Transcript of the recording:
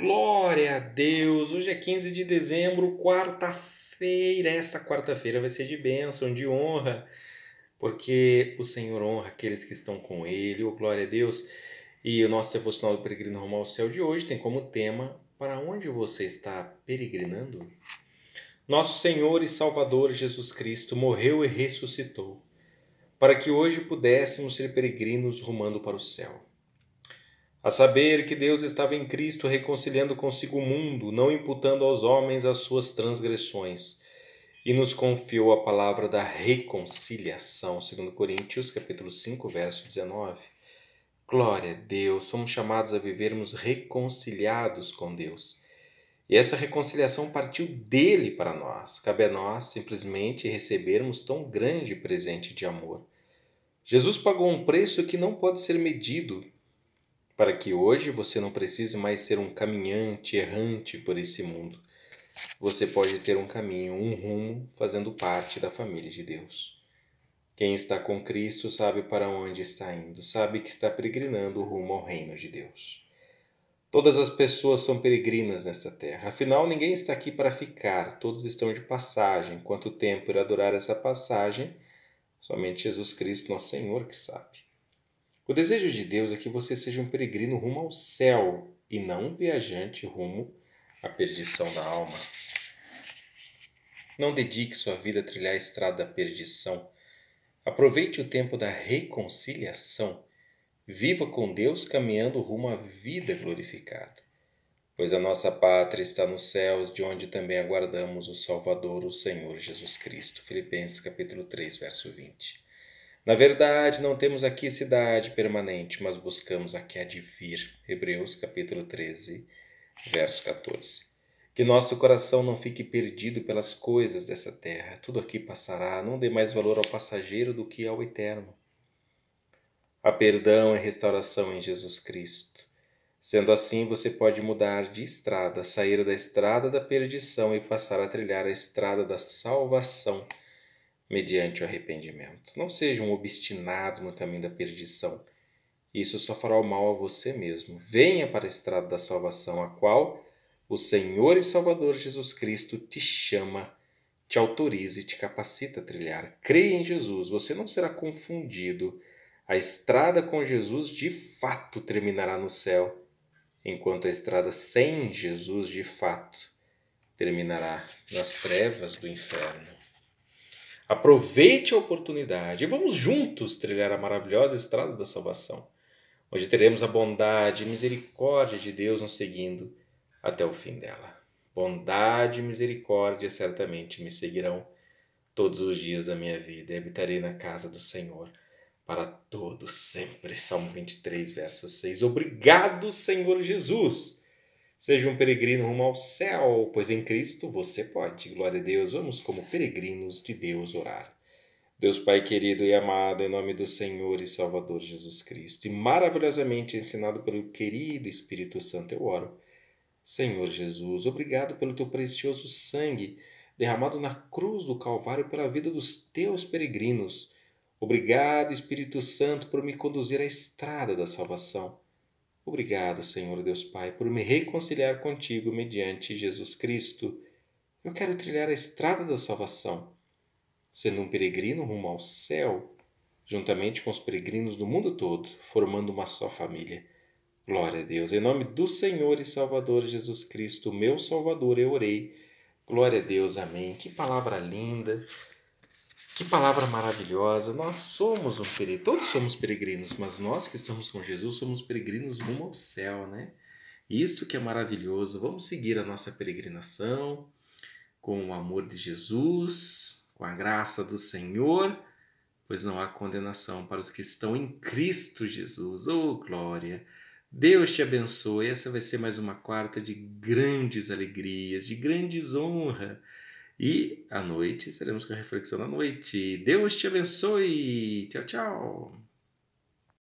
Glória a Deus! Hoje é 15 de dezembro, quarta-feira. Essa quarta-feira vai ser de bênção, de honra, porque o Senhor honra aqueles que estão com Ele. Oh, glória a Deus! E o nosso devocional do Peregrino Rumo ao Céu de hoje tem como tema Para onde você está peregrinando? Nosso Senhor e Salvador Jesus Cristo morreu e ressuscitou, para que hoje pudéssemos ser peregrinos rumando para o céu. A saber que Deus estava em Cristo reconciliando consigo o mundo, não imputando aos homens as suas transgressões, e nos confiou a palavra da reconciliação, segundo Coríntios, capítulo 5, verso 19. Glória a Deus, somos chamados a vivermos reconciliados com Deus. E essa reconciliação partiu dele para nós. Cabe a nós simplesmente recebermos tão grande presente de amor. Jesus pagou um preço que não pode ser medido para que hoje você não precise mais ser um caminhante errante por esse mundo. Você pode ter um caminho, um rumo, fazendo parte da família de Deus. Quem está com Cristo sabe para onde está indo, sabe que está peregrinando rumo ao reino de Deus. Todas as pessoas são peregrinas nesta terra, afinal ninguém está aqui para ficar, todos estão de passagem. Quanto tempo irá durar essa passagem? Somente Jesus Cristo, nosso Senhor, que sabe. O desejo de Deus é que você seja um peregrino rumo ao céu e não um viajante rumo à perdição da alma. Não dedique sua vida a trilhar a estrada da perdição. Aproveite o tempo da reconciliação. Viva com Deus caminhando rumo à vida glorificada. Pois a nossa pátria está nos céus, de onde também aguardamos o Salvador, o Senhor Jesus Cristo. Filipenses capítulo 3, verso 20. Na verdade, não temos aqui cidade permanente, mas buscamos a que há de vir. Hebreus capítulo 13, verso 14. Que nosso coração não fique perdido pelas coisas dessa terra. Tudo aqui passará, não dê mais valor ao passageiro do que ao eterno. Há perdão e restauração em Jesus Cristo. Sendo assim, você pode mudar de estrada, sair da estrada da perdição e passar a trilhar a estrada da salvação mediante o arrependimento. Não sejam obstinados no caminho da perdição. Isso só fará o mal a você mesmo. Venha para a estrada da salvação, a qual o Senhor e Salvador Jesus Cristo te chama, te autoriza e te capacita a trilhar. Creia em Jesus, você não será confundido. A estrada com Jesus de fato terminará no céu, enquanto a estrada sem Jesus de fato terminará nas trevas do inferno. Aproveite a oportunidade e vamos juntos trilhar a maravilhosa estrada da salvação, onde teremos a bondade e misericórdia de Deus nos seguindo até o fim dela. Bondade e misericórdia certamente me seguirão todos os dias da minha vida e habitarei na casa do Senhor para todo sempre. Salmo 23, verso 6. Obrigado, Senhor Jesus Seja um peregrino rumo ao céu, pois em Cristo você pode. Glória a Deus. Vamos, como peregrinos de Deus, orar. Deus Pai querido e amado, em nome do Senhor e Salvador Jesus Cristo, e maravilhosamente ensinado pelo querido Espírito Santo, eu oro. Senhor Jesus, obrigado pelo teu precioso sangue derramado na cruz do Calvário pela vida dos teus peregrinos. Obrigado, Espírito Santo, por me conduzir à estrada da salvação. Obrigado, Senhor Deus Pai, por me reconciliar contigo mediante Jesus Cristo. Eu quero trilhar a estrada da salvação, sendo um peregrino rumo ao céu, juntamente com os peregrinos do mundo todo, formando uma só família. Glória a Deus. Em nome do Senhor e Salvador Jesus Cristo, meu Salvador, eu orei. Glória a Deus, amém. Que palavra linda. Que palavra maravilhosa! Nós somos um peregrino, todos somos peregrinos, mas nós que estamos com Jesus somos peregrinos rumo ao céu, né? Isso que é maravilhoso. Vamos seguir a nossa peregrinação com o amor de Jesus, com a graça do Senhor, pois não há condenação para os que estão em Cristo Jesus. Oh, glória! Deus te abençoe. Essa vai ser mais uma quarta de grandes alegrias, de grandes honras e à noite estaremos com a reflexão da noite. Deus te abençoe. Tchau, tchau.